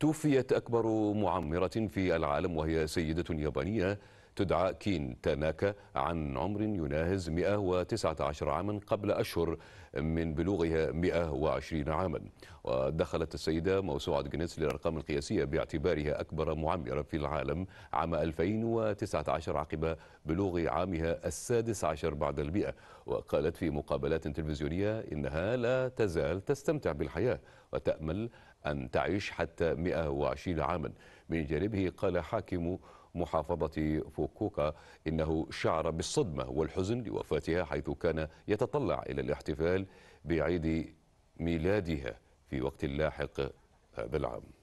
توفيت أكبر معمرة في العالم وهي سيدة يابانية تدعى كين تاناكا عن عمر يناهز 119 عاما قبل أشهر من بلوغها 120 عاما ودخلت السيدة موسوعة جنيس للأرقام القياسية باعتبارها أكبر معمرة في العالم عام 2019 عقب بلوغ عامها السادس عشر بعد المئة وقالت في مقابلات تلفزيونية إنها لا تزال تستمتع بالحياة وتأمل أن تعيش حتى 120 عاما من جانبه قال حاكم محافظة فوكوكا إنه شعر بالصدمة والحزن لوفاتها حيث كان يتطلع إلى الاحتفال بعيد ميلادها في وقت لاحق هذا العام